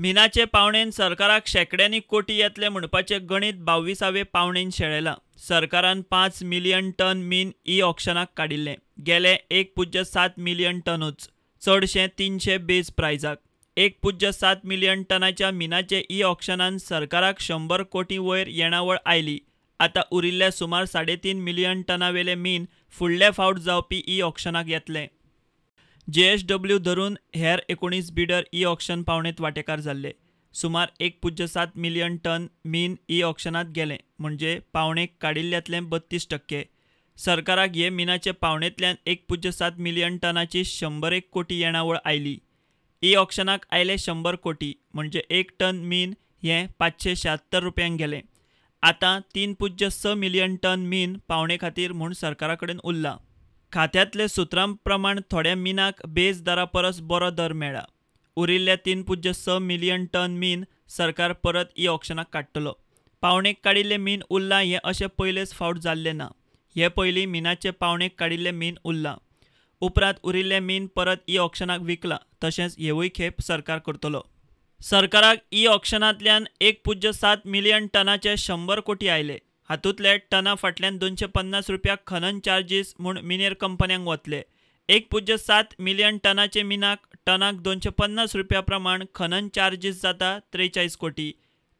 मिनाचे पावणेन सरकाराक शेकड्यांनी कोटी येतले म्हणपाचें गणित बावीसावे पावणेन शेळयलां सरकारान पांच मिलियन टन मीन ई ऑक्शनाक काडिल्लें गेले एक पुज्य सात मिलियन टनूच चडशें तीनशे बेज प्रायजाक एक पुज्य सात मिलियन टनाच्या मिनाचे ई ऑक्शनान सरकाराक शंभर कोटी वयर येणावळ आयली आता उरिल्ले सुमार साडेतीन मिलियन टनावेले मीन फुडले फावट जावपी ई ऑक्शनाक येतले जे डब्ल्यू धरून हेर एकोणीस बिडर ई ऑक्शन पावणेत वांटेकार जाल्ले सुमार एक पुज्य सात मिलियन टन मीन ई ऑक्शनात गेले म्हणजे पावणेक काडिल्ल्यांतलें बत्तीस टक्के सरकाराक हे मिनाचे पावणेंतल्यान एक पुज्य सात मिलियन टनाची शंबर एक कोटी येणावळ आयली ई ऑक्शनाक आयले शंबर कोटी म्हणजे एक टन मीन हे पाचशे शहात्तर रुपयांक गेले आतां तीन पुज्य स मिलियन टन मीन पावणे खातीर म्हूण सरकारा कडेन उरला खात्यांतले सुत्रां प्रमाण थोड्या मिनाक बेज दरा परस बरो दर मेळ्ळा उरिल्ल्या तीन पुज्य स मिलियन टन मीन सरकार परत ई ऑक्शनाक काडटलो पावणेक काडिल्लें मीन उरलां हें अशें पयलेच फावट जाल्लें ना हे पयलीं मिनाचे पावणेक काडिल्लें मीन उरलां उपरांत उरिल्लें मीन परत ई ऑक्शनाक विकलां तशेंच हेवूय खेप सरकार करतलो सरकाराक ई ऑक्शनांतल्यान एक पुज्य सात मिलियन टनाचे शंबर कोटी आयले हातूंतले टना फाटल्यान दोनशे पन्नास रुपया खनन चार्जीस म्हूण मिनेर कंपन्यांक वतले एक पुज्य सात मिलियन टनाचे मिनाक टनाक दोनशे पन्नास रुपया प्रमाण खनन चार्जीस जाता त्रेचाळीस कोटी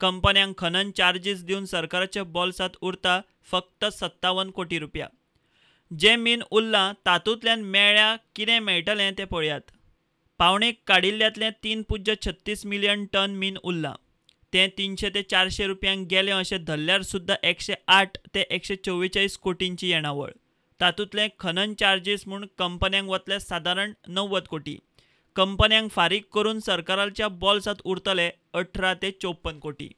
कंपन्यांक खनन चार्जीस दिवन सरकाराच्या बॉल्सात उरता फक्त सत्तावन कोटी रुपया जे मीन उरलां तातूंतल्यान मेळ्या कितें मेळटलें तें पळयात पावणेक काडिल्ल्यांतलें तीन पुज्य छत्तीस मिलियन टन मीन उरलां ते तीनशे ते चारशे रुपयांक गेले असे धरल्यार सुद्धा एकशे आठ ते एकशे चोवेचाळीस कोटींची येणावळ तातूंतले खनन चार्जीस म्हूण कंपन्यांक वतले सादारण णव्वद कोटी कंपन्यांक फारीक करून सरकाराच्या बॉल्सात उरतले अठरा ते चौपन्न कोटी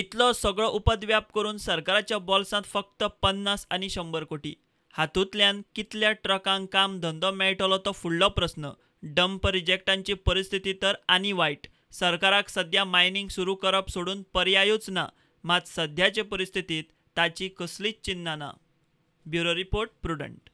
इतलो सगळो उपद्व्याप करून सरकाराच्या बॉल्सांत फक्त पन्नास आनी शंभर कोटी हातूंतल्यान कितल्या ट्रकांक काम धंदो मेळटलो तो फुडलो प्रस्न डंप रिजेक्टांची परिस्थिती तर आनी वायट सरकाराक सध्या मायनिंग सुरू करप सोडून पर्यायूच ना मात सध्याचे परिस्थितीत ताची कसलीच चिन्ना ना ब्युरो रिपोर्ट प्रुडंट